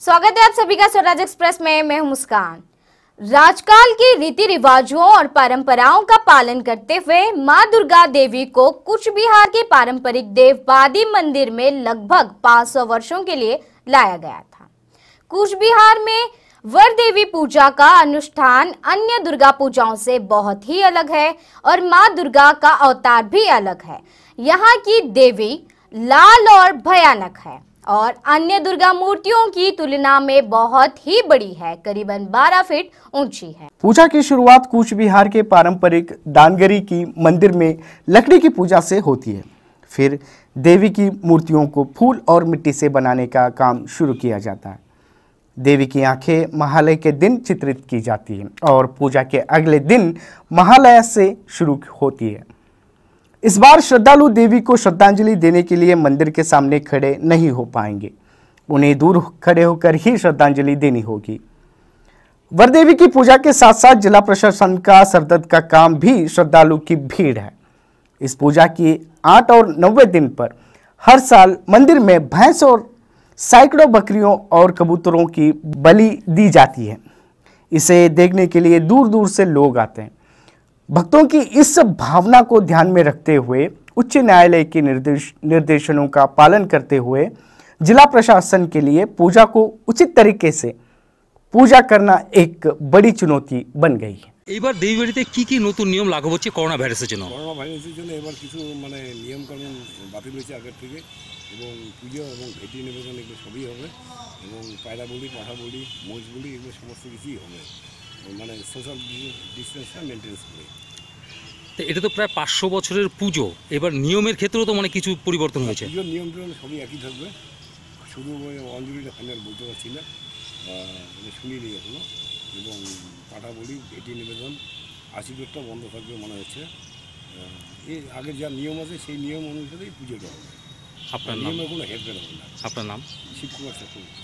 स्वागत है आप सभी का स्वराज एक्सप्रेस में मैं हूं मुस्कान राजकाल के रीति रिवाजों और परंपराओं का पालन करते हुए मां दुर्गा देवी को कुछ बिहार के पारंपरिक देववादी मंदिर में लगभग 500 वर्षों के लिए लाया गया था कुछ बिहार में वर देवी पूजा का अनुष्ठान अन्य दुर्गा पूजाओं से बहुत ही अलग है और माँ दुर्गा का अवतार भी अलग है यहाँ की देवी लाल और भयानक है और अन्य दुर्गा मूर्तियों की तुलना में बहुत ही बड़ी है करीबन 12 फीट ऊंची है पूजा की शुरुआत कुछ बिहार के पारंपरिक दानगरी की मंदिर में लकड़ी की पूजा से होती है फिर देवी की मूर्तियों को फूल और मिट्टी से बनाने का काम शुरू किया जाता है देवी की आंखें महालय के दिन चित्रित की जाती है और पूजा के अगले दिन महालय से शुरू होती है इस बार श्रद्धालु देवी को श्रद्धांजलि देने के लिए मंदिर के सामने खड़े नहीं हो पाएंगे उन्हें दूर खड़े होकर ही श्रद्धांजलि देनी होगी वरदेवी की पूजा के साथ साथ जिला प्रशासन का सरदर्द का काम भी श्रद्धालु की भीड़ है इस पूजा की आठ और नब्बे दिन पर हर साल मंदिर में भैंस और सैकड़ों बकरियों और कबूतरों की बलि दी जाती है इसे देखने के लिए दूर दूर से लोग आते हैं भक्तों की इस भावना को ध्यान में रखते हुए उच्च न्यायालय के निर्देशों का पालन करते हुए जिला प्रशासन के लिए पूजा को उचित तरीके से पूजा करना एक बड़ी चुनौती बन गई है। इस बार देवIterable की कि कि নতুন নিয়ম लागू হচ্ছে করোনা ভাইরাসের জন্য। করোনা ভাইরাসের জন্য এবার কিছু মানে নিয়মকরণ বাতি রয়েছে আগত দিকে এবং পূজো এবং ভিটি নিবেদন একদম সবই হবে এবং পায়রা বলি, মথা বলি, মজ বলি একদম সমস্ত কিছুই হবে। মানে সোশ্যাল ডিস্টেন্সটা মেনটেন্স করি তো এটা তো প্রায় পাঁচশো বছরের পুজো এবার নিয়মের ক্ষেত্রেও তো মানে কিছু পরিবর্তন হ্যাঁ, হয়েছে পুজোর নিয়ম সবই একই থাকবে শুধু অঞ্জলিটা ফাইনাল বলতে পারছি না মানে শুনিনি এখনো এবং পাঠা বলি এটি নিবেদন আশীর্বাদটা বন্ধ থাকবে মনে হচ্ছে এই আগে যা নিয়ম আছে সেই নিয়ম অনুসারেই পুজোটা হবে আপনার নিয়মের কোনো হেরফের হবে না আপনার নাম শিবকুমার চক্রবর্তী